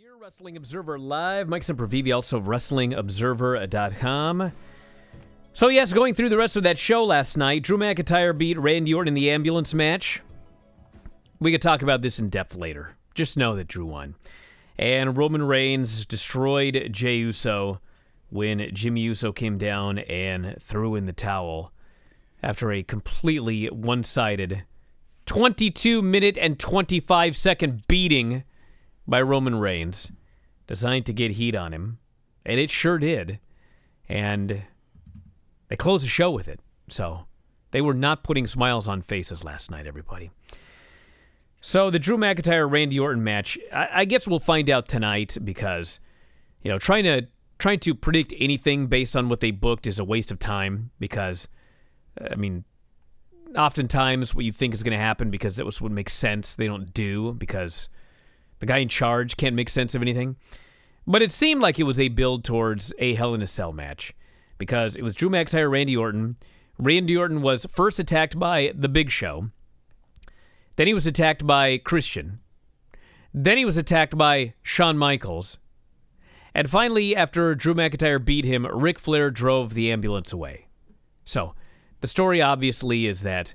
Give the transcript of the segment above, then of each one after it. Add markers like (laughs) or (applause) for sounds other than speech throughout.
Here, Wrestling Observer Live. Mike Sempervivi, also of WrestlingObserver.com. So, yes, going through the rest of that show last night, Drew McIntyre beat Randy Orton in the ambulance match. We could talk about this in depth later. Just know that Drew won. And Roman Reigns destroyed Jey Uso when Jimmy Uso came down and threw in the towel after a completely one sided 22 minute and 25 second beating by Roman Reigns, designed to get heat on him, and it sure did. And they closed the show with it. So they were not putting smiles on faces last night, everybody. So the Drew McIntyre Randy Orton match, I, I, guess we'll find out tonight because, you know, trying to trying to predict anything based on what they booked is a waste of time because, I mean, oftentimes what you think is going to happen because that was what makes sense they don't do because the guy in charge can't make sense of anything. But it seemed like it was a build towards a Hell in a Cell match because it was Drew McIntyre, Randy Orton. Randy Orton was first attacked by The Big Show. Then he was attacked by Christian. Then he was attacked by Shawn Michaels. And finally, after Drew McIntyre beat him, Ric Flair drove the ambulance away. So, the story obviously is that,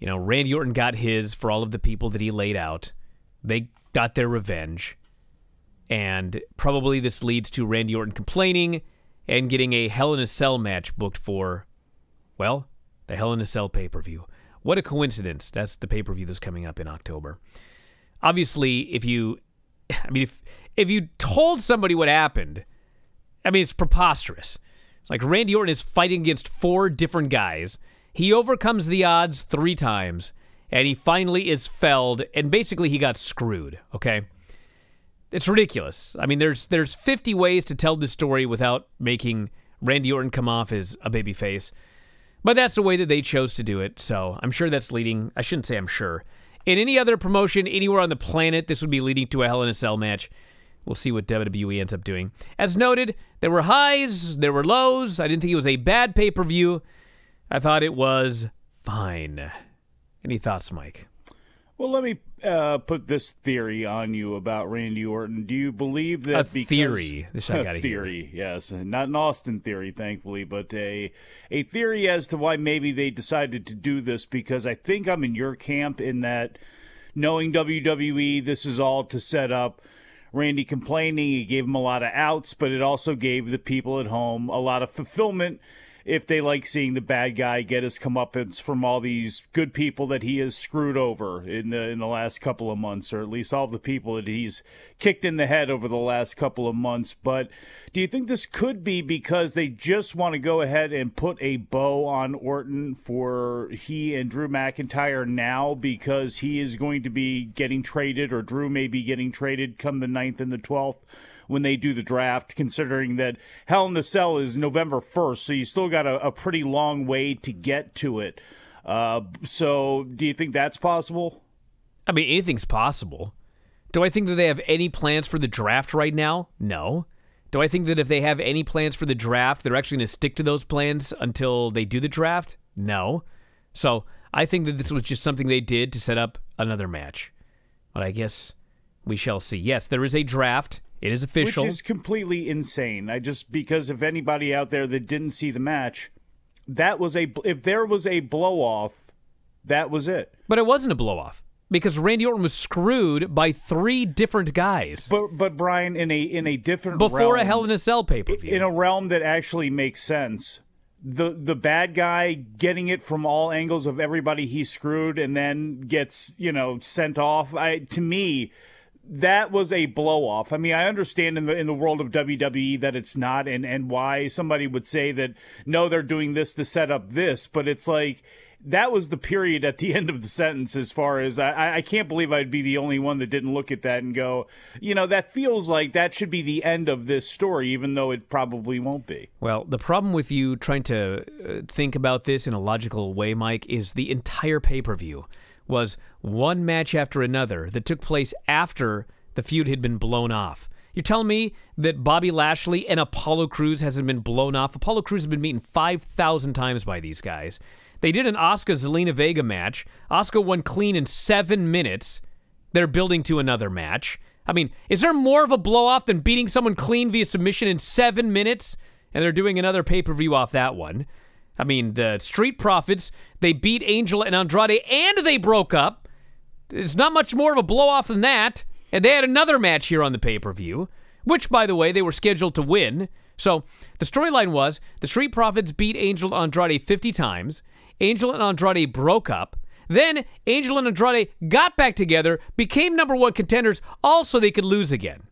you know, Randy Orton got his for all of the people that he laid out. They got their revenge. And probably this leads to Randy Orton complaining and getting a Hell in a Cell match booked for, well, the Hell in a Cell pay per view. What a coincidence. That's the pay per view that's coming up in October. Obviously, if you, (laughs) I mean, if, if you told somebody what happened, I mean, it's preposterous. It's like Randy Orton is fighting against four different guys. He overcomes the odds three times and he finally is felled, and basically he got screwed, okay? It's ridiculous. I mean, there's there's 50 ways to tell this story without making Randy Orton come off as a babyface. But that's the way that they chose to do it, so I'm sure that's leading... I shouldn't say I'm sure. In any other promotion anywhere on the planet, this would be leading to a Hell in a Cell match. We'll see what WWE ends up doing. As noted, there were highs, there were lows. I didn't think it was a bad pay-per-view. I thought it was fine. Any thoughts, Mike? Well, let me uh, put this theory on you about Randy Orton. Do you believe that a because, theory? This I got theory, hear. yes, not an Austin theory, thankfully, but a a theory as to why maybe they decided to do this. Because I think I'm in your camp in that knowing WWE, this is all to set up. Randy complaining, he gave him a lot of outs, but it also gave the people at home a lot of fulfillment if they like seeing the bad guy get his comeuppance from all these good people that he has screwed over in the in the last couple of months, or at least all the people that he's kicked in the head over the last couple of months. But do you think this could be because they just want to go ahead and put a bow on Orton for he and Drew McIntyre now because he is going to be getting traded, or Drew may be getting traded come the 9th and the twelfth? when they do the draft, considering that Hell in the Cell is November 1st, so you still got a, a pretty long way to get to it. Uh, so do you think that's possible? I mean, anything's possible. Do I think that they have any plans for the draft right now? No. Do I think that if they have any plans for the draft, they're actually going to stick to those plans until they do the draft? No. So I think that this was just something they did to set up another match. But I guess we shall see. Yes, there is a draft it is official. Which is completely insane. I just because if anybody out there that didn't see the match, that was a if there was a blow off, that was it. But it wasn't a blow off because Randy Orton was screwed by three different guys. But but Brian in a in a different before realm, a Hell in a Cell pay per view in a realm that actually makes sense. The the bad guy getting it from all angles of everybody he screwed and then gets you know sent off. I to me that was a blowoff. I mean, I understand in the in the world of WWE that it's not and and why somebody would say that no they're doing this to set up this, but it's like that was the period at the (laughs) end of the sentence as far as I, I can't believe I'd be the only one that didn't look at that and go, you know, that feels like that should be the end of this story, even though it probably won't be. Well, the problem with you trying to uh, think about this in a logical way, Mike, is the entire pay per view was one match after another that took place after the feud had been blown off. You're telling me that Bobby Lashley and Apollo Crews hasn't been blown off? Apollo Crews has been beaten 5,000 times by these guys. They did an Oscar Zelina Vega match. Oscar won clean in seven minutes. They're building to another match. I mean, is there more of a blow off than beating someone clean via submission in seven minutes? And they're doing another pay per view off that one. I mean, the Street Profits, they beat Angel and Andrade and they broke up. It's not much more of a blowoff than that. And they had another match here on the pay per view, which, by the way, they were scheduled to win. So the storyline was the Street Profits beat Angel and Andrade 50 times. Angel and Andrade broke up. Then Angel and Andrade got back together, became number one contenders, also they could lose again.